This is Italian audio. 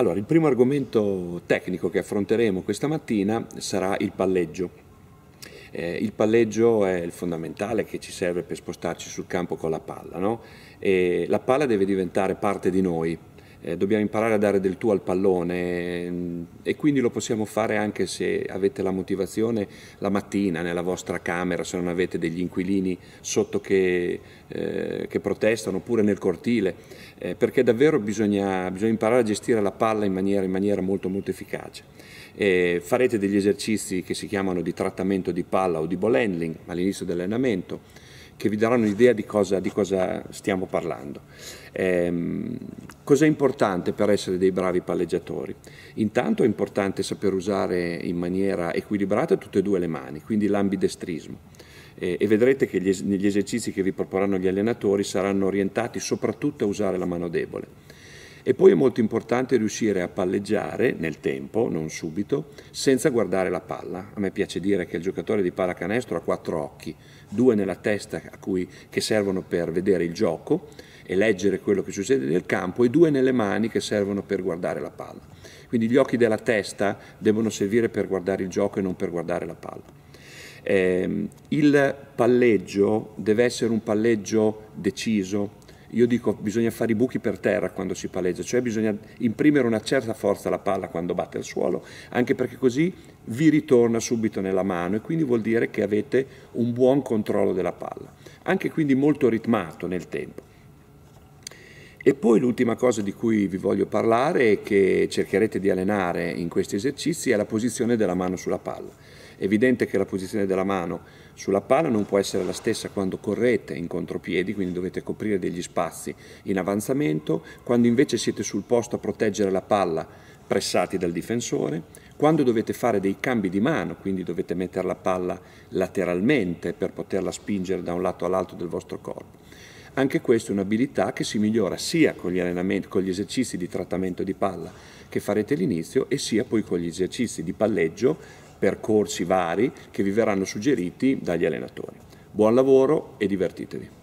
Allora, il primo argomento tecnico che affronteremo questa mattina sarà il palleggio. Eh, il palleggio è il fondamentale che ci serve per spostarci sul campo con la palla, no? E la palla deve diventare parte di noi, eh, dobbiamo imparare a dare del tu al pallone mm, e quindi lo possiamo fare anche se avete la motivazione la mattina nella vostra camera, se non avete degli inquilini sotto che, eh, che protestano oppure nel cortile, eh, perché davvero bisogna, bisogna, imparare a gestire la palla in maniera, in maniera molto molto efficace. E farete degli esercizi che si chiamano di trattamento di palla o di ball handling all'inizio dell'allenamento che vi daranno un'idea di, di cosa, stiamo parlando. Eh, Cos'è importante per essere dei bravi palleggiatori? Intanto è importante saper usare in maniera equilibrata tutte e due le mani, quindi l'ambidestrismo. e vedrete che gli, negli esercizi che vi proporranno gli allenatori saranno orientati soprattutto a usare la mano debole e poi è molto importante riuscire a palleggiare nel tempo, non subito, senza guardare la palla. A me piace dire che il giocatore di pallacanestro ha quattro occhi, due nella testa cui, che servono per vedere il gioco e leggere quello che succede nel campo e due nelle mani che servono per guardare la palla. Quindi gli occhi della testa devono servire per guardare il gioco e non per guardare la palla. Eh, il palleggio deve essere un palleggio deciso, io dico bisogna fare i buchi per terra quando si palleggia, cioè bisogna imprimere una certa forza alla palla quando batte al suolo, anche perché così vi ritorna subito nella mano e quindi vuol dire che avete un buon controllo della palla, anche quindi molto ritmato nel tempo. E poi l'ultima cosa di cui vi voglio parlare e che cercherete di allenare in questi esercizi è la posizione della mano sulla palla è evidente che la posizione della mano sulla palla non può essere la stessa quando correte in contropiedi, quindi dovete coprire degli spazi in avanzamento, quando invece siete sul posto a proteggere la palla pressati dal difensore, quando dovete fare dei cambi di mano, quindi dovete mettere la palla lateralmente per poterla spingere da un lato all'altro del vostro corpo. Anche questa è un'abilità che si migliora sia con gli allenamenti, con gli esercizi di trattamento di palla che farete all'inizio e sia poi con gli esercizi di palleggio percorsi vari che vi verranno suggeriti dagli allenatori. Buon lavoro e divertitevi.